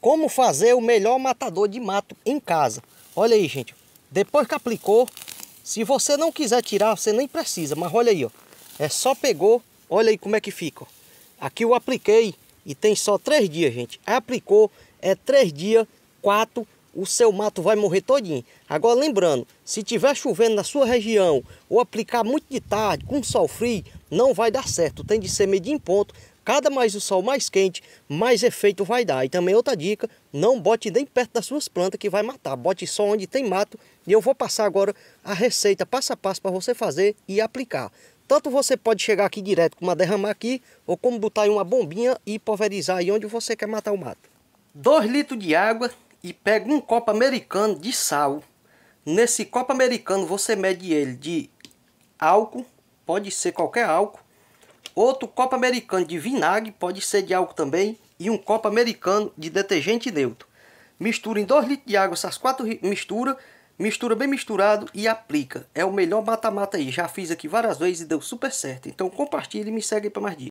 Como fazer o melhor matador de mato em casa. Olha aí, gente. Depois que aplicou, se você não quiser tirar, você nem precisa. Mas olha aí, ó. É só pegou. Olha aí como é que fica. Aqui eu apliquei e tem só três dias, gente. Aplicou, é três dias, quatro o seu mato vai morrer todinho. Agora lembrando, se tiver chovendo na sua região ou aplicar muito de tarde com sol frio, não vai dar certo. Tem de ser medir em ponto. Cada mais o sol mais quente, mais efeito vai dar. E também outra dica, não bote nem perto das suas plantas que vai matar. Bote só onde tem mato. E eu vou passar agora a receita passo a passo para você fazer e aplicar. Tanto você pode chegar aqui direto com uma derramar aqui, ou como botar em uma bombinha e pulverizar aí onde você quer matar o mato. 2 litros de água, e pega um copo americano de sal. Nesse copo americano você mede ele de álcool, pode ser qualquer álcool. Outro copo americano de vinagre, pode ser de álcool também. E um copo americano de detergente neutro. Mistura em 2 litros de água essas quatro misturas. Mistura bem misturado e aplica. É o melhor mata-mata aí. Já fiz aqui várias vezes e deu super certo. Então compartilhe e me segue para mais dicas.